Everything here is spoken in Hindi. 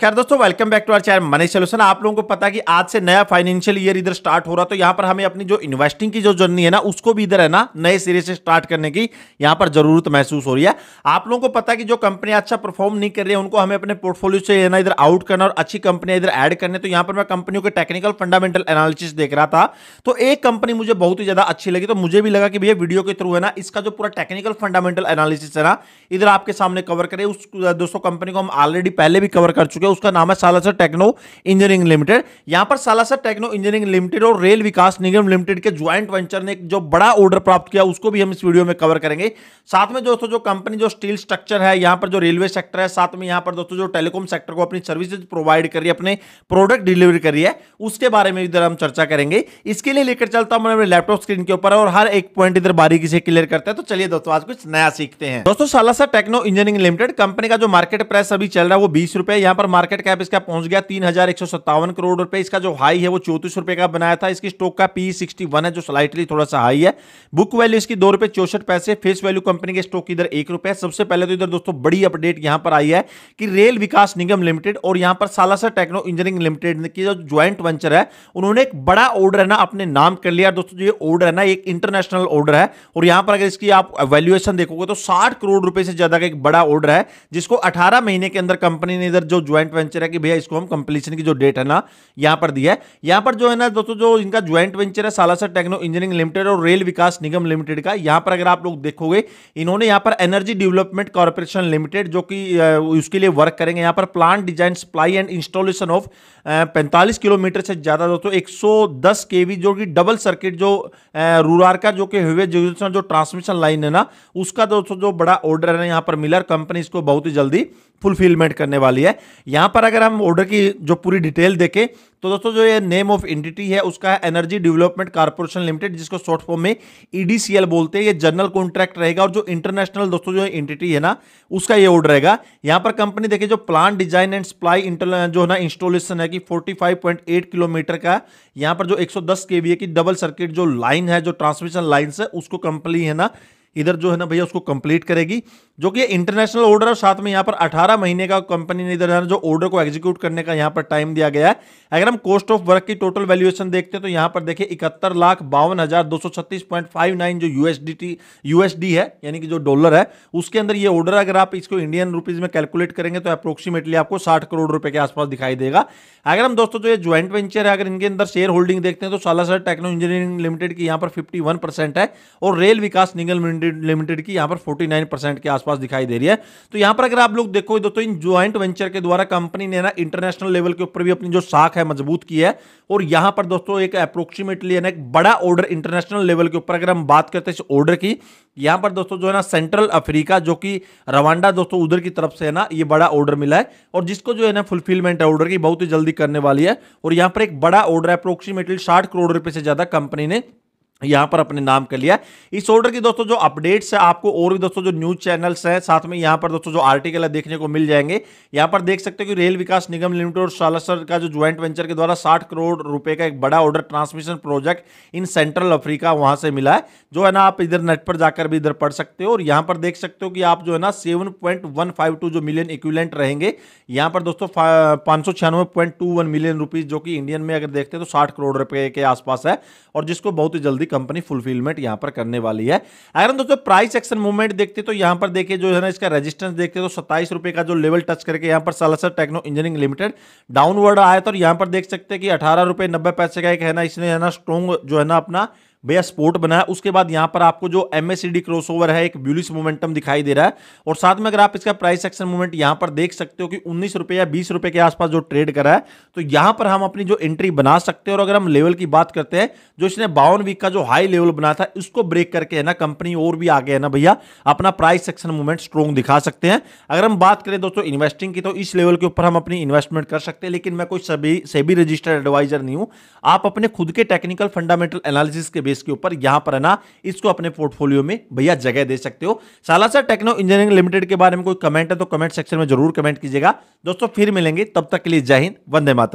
खैर दोस्तों welcome back to our channel money solution आप लोगों को पता कि आज से नया फाइनेंशियल ईयर इधर स्टार्ट हो रहा तो यहाँ पर हमें अपनी जो इन्वेस्टिंग की जो जर्नी है ना उसको भी इधर है ना नए सिरे से स्टार्ट करने की यहाँ पर जरूरत महसूस हो रही है आप लोगों को पता कि जो कंपनियां अच्छा परफॉर्म नहीं कर रही है उनको हमें अपने पोर्टफोलियो से है ना इधर आउट करना और अच्छी कंपनियां इधर एड करने तो यहाँ पर मैं कंपनियों के टेक्निकल फंडामेंटल एनालिसिस देख रहा था तो एक कंपनी मुझे बहुत ही ज्यादा अच्छी लगी तो मुझे भी लगा कि भैया वीडियो के थ्रू है ना इसका जो पूरा टेक्निकल फंडामेंटल एनालिसिस है ना इधर आपके सामने कवर करे उस दोस्तों कंपनी को हम ऑलरेडी पहले भी कवर कर चुके है उसका नाम है सालासर टेक्नो इंजीनियरिंग लिमिटेड यहां पर सालासर टेक्नो इंजीनियरिंग लिमिटेड और रेल विकास निगम लिमिटेड के ज्वाइंट वेंचर ने जो बड़ा ऑर्डर प्राप्त किया उसको भी हम इस वीडियो में कवर करेंगे साथ में दोस्तों जो कंपनी जो स्टील स्ट्रक्चर है यहां पर जो रेलवे सेक्टर है साथ में यहां पर दोस्तों जो टेलीकॉम सेक्टर को अपनी सर्विसेज प्रोवाइड कर अपने प्रोडक्ट डिलीवरी करी है उसके बारे में इधर हम चर्चा करेंगे इसके लिए लेकर चलता हूं मैंने लैपटॉप स्क्रीन के ऊपर और हर एक पॉइंट इधर बारीकी से क्लियर करते हैं तो चलिए दोस्तों आज कुछ नया सीखते हैं दोस्तों Salasar techno engineering limited company का जो मार्केट प्राइस अभी चल रहा है वो बीस रुपए यहां पर मार्केट कैप इसका पहुंच गया तीन हजार एक सौ सत्तावन करोड़ रुपए इसका जो हाई है वो चौतीस रुपए का बनाया था इसकी स्टॉक का पी सिक्सटी वन है जो स्लाइटली थोड़ा सा हाई है बुक वैल्यू इसकी दो रुपए चौसठ पैसे फेस वैल्यू कंपनी के स्टॉक इधर एक रुपए सबसे पहले तो इधर दोस्तों बड़ी अपडेट यहां पर आई है कि रेल विकास निगम लिमिटेड और यहां पर सालासर टेक्नो इंजीनियरिंग लिमिटेड की जो ज्वाइंट वेंचर है उन्होंने एक बड़ा ऑर्डर है ना अपने नाम कर लिया दोस्तों ये ऑर्डर है ना एक इंटरनेशनल ऑर्डर है और यहां पर अगर इसकी आप वैल्यूएशन देखोगे तो साठ करोड़ रुपए से ज्यादा का एक बड़ा ऑर्डर है जिसको अठारह महीने के अंदर कंपनी ने इधर जो ज्वाइंट ज्वाइंट वेंचर है कि भैया इसको हम कंप्लीशन की जो डेट है ना यहाँ पर दिया है यहाँ पर जो है ना दोस्तों जो इनका ज्वाइंट वेंचर है सालासर टेक्नो इंजीनियरिंग लिमिटेड और रेल विकास निगम लिमिटेड का यहाँ पर अगर आप लोग देखोगे इन्होंने यहाँ पर एनर्जी डेवलपमेंट कॉरपोरेशन लिमिटेड जो कि उसके लिए वर्क करेंगे यहाँ पर plant design supply and installation of पैंतालीस किलोमीटर से ज़्यादा दोस्तों एक दस केवी जो कि डबल सर्किट जो रूरार का जो कि हुए जो ट्रांसमिशन लाइन है ना उसका दोस्तों जो बड़ा ऑर्डर है ना यहाँ पर मिलर कंपनी इसको बहुत ही जल्दी फुलफिलमेंट करने वाली है यहाँ पर अगर हम ऑर्डर की जो पूरी डिटेल देखें तो दोस्तों जो ये नेम ऑफ एंटिटी है उसका है एनर्जी डेवलपमेंट कॉर्पोरेशन लिमिटेड जिसको शॉर्ट फॉर्म में ईडीसीएल e बोलते हैं ये जनरल कॉन्ट्रैक्ट रहेगा और जो इंटरनेशनल दोस्तों जो एंटिटी है ना उसका ये ऑर्डर रहेगा यहाँ पर कंपनी देखिए जो प्लान डिजाइन एंड सप्लाई जो है ना इंस्टॉलेशन है कि फोर्टी किलोमीटर का यहाँ पर जो एक सौ की डबल सर्किट जो लाइन है जो ट्रांसमिशन लाइन है उसको कंपनी है ना इधर जो है ना भैया उसको कंप्लीट करेगी जो कि इंटरनेशनल ऑर्डर और साथ में यहाँ पर 18 महीने का कंपनी ने इधर जो ऑर्डर को एग्जीक्यूट करने का यहाँ पर टाइम दिया गया है अगर हम कॉस्ट ऑफ वर्क की टोटल वैल्यूएशन देखते हैं तो यहाँ पर देखिए इकहत्तर लाख बावन हजार दो सौ छत्तीस पॉइंट फाइव नाइन जो यूएसडी यूएसडी है यानी कि जो डॉलर है उसके अंदर ये ऑर्डर अगर आप इसको इंडियन रुपीज में कैलकुलेट करेंगे तो अप्रोक्सीमेटली आपको साठ करोड़ रुपए के आसपास दिखाई देगा अगर हम दोस्तों जो ये ज्वाइंट वेंचर है अगर इनके अंदर शेयर होल्डिंग देखते हैं तो सालासर टेक्नो इंजीनियरिंग लिमिटेड की यहाँ पर फिफ्टी है और रेल विकास निगम लिमिटेड लिमिटेड की यहां पर 49 परसेंट के आसपास दिखाई दे रही है तो यहां पर अगर आप लोग देखो दोस्तों इन ज्वाइंट वेंचर के द्वारा कंपनी ने ना इंटरनेशनल लेवल के ऊपर भी अपनी जो साख है मजबूत की है और यहां पर दोस्तों एक अप्रोक्सीमेटली है ना एक बड़ा ऑर्डर इंटरनेशनल लेवल के ऊपर अगर हम बात करते हैं इस ऑर्डर की यहां पर दोस्तों जो है ना सेंट्रल अफ्रीका जो कि रवांडा दोस्तों उधर की तरफ से है ना ये बड़ा ऑर्डर मिला है और जिसको जो है ना फुलफिलमेंट है ऑर्डर की बहुत ही जल्दी करने वाली है और यहां पर एक बड़ा ऑर्डर है अप्रोक्सीमेटली साठ करोड़ रुपए से ज़्यादा कंपनी ने यहाँ पर अपने नाम कर लिया इस ऑर्डर की दोस्तों जो अपडेट्स है आपको और भी दोस्तों जो न्यूज चैनल्स हैं साथ में यहाँ पर दोस्तों जो आर्टिकल है देखने को मिल जाएंगे यहाँ पर देख सकते हो कि रेल विकास निगम लिमिटेड और सालासर का जो ज्वाइंट वेंचर के द्वारा 60 करोड़ रुपए का एक बड़ा order transmission project in Central Africa वहाँ से मिला है जो है ना आप इधर नेट पर जाकर भी इधर पढ़ सकते हो और यहाँ पर देख सकते हो कि आप जो है ना सेवन जो मिलियन इक्विलेंट रहेंगे यहाँ पर दोस्तों पाँच मिलियन रुपीज जो कि इंडियन में अगर देखते हैं तो साठ करोड़ रुपए के आसपास है और जिसको बहुत ही जल्दी भी कंपनी फुलफिलमेंट यहां पर करने वाली है अगर हम दोस्तों प्राइस एक्शन मूवमेंट देखते तो यहां पर देखिए जो है ना इसका रेजिस्टेंस देखते तो सत्ताईस रुपए का जो लेवल टच करके यहां पर Salasar techno engineering limited downward आया था तो और यहां पर देख सकते हैं कि अठारह रुपए नब्बे पैसे का एक है ना इसने है ना स्ट्रॉन्ग जो है ना अपना भैया स्पोर्ट बना है उसके बाद यहां पर आपको जो एम एस क्रॉसओवर है एक ब्यूलिस मोमेंटम दिखाई दे रहा है और साथ में अगर आप इसका प्राइस एक्शन मूवमेंट यहां पर देख सकते हो कि उन्नीस रुपए या बीस रुपए के आसपास जो ट्रेड करा है तो यहां पर हम अपनी जो एंट्री बना सकते हैं और अगर हम लेवल की बात करते हैं जो इसने बावन वीक का जो हाई लेवल बना था उसको ब्रेक करके है ना कंपनी और भी आगे है ना भैया अपना प्राइस सेक्शन मूवमेंट स्ट्रॉन्ग दिखा सकते हैं अगर हम बात करें दोस्तों इन्वेस्टिंग की तो इस लेवल के ऊपर हम अपनी इन्वेस्टमेंट कर सकते हैं लेकिन मैं कोई सभी सेबी रजिस्टर्ड एडवाइजर नहीं हूं आप अपने खुद के टेक्निकल फंडामेंटल एनालिसिस के बेस बेस के ऊपर यहां पर है ना इसको अपने पोर्टफोलियो में भैया जगह दे सकते हो सालासर टेक्नो इंजीनियरिंग लिमिटेड के बारे में कोई कमेंट है तो कमेंट सेक्शन में जरूर कमेंट कीजिएगा दोस्तों फिर मिलेंगे तब तक के लिए जय हिंद वंदे मात्र